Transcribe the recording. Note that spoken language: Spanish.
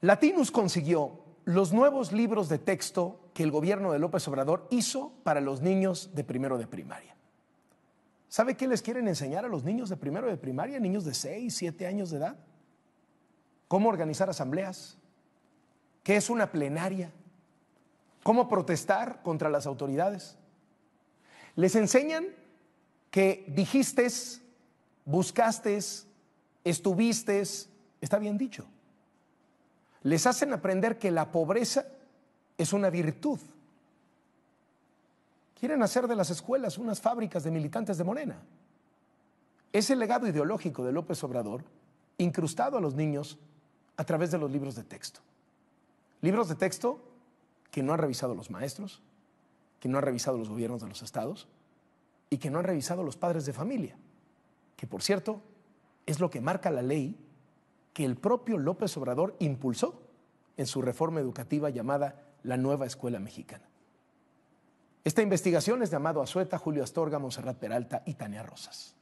Latinus consiguió los nuevos libros de texto que el gobierno de López Obrador hizo para los niños de primero de primaria. ¿Sabe qué les quieren enseñar a los niños de primero de primaria, niños de 6, 7 años de edad? ¿Cómo organizar asambleas? ¿Qué es una plenaria? ¿Cómo protestar contra las autoridades? Les enseñan que dijiste, buscaste, estuviste, está bien dicho les hacen aprender que la pobreza es una virtud. Quieren hacer de las escuelas unas fábricas de militantes de Morena. Es el legado ideológico de López Obrador incrustado a los niños a través de los libros de texto. Libros de texto que no han revisado los maestros, que no han revisado los gobiernos de los estados y que no han revisado los padres de familia, que por cierto es lo que marca la ley que el propio López Obrador impulsó en su reforma educativa llamada la Nueva Escuela Mexicana. Esta investigación es de Amado Azueta, Julio Astorga, Monserrat Peralta y Tania Rosas.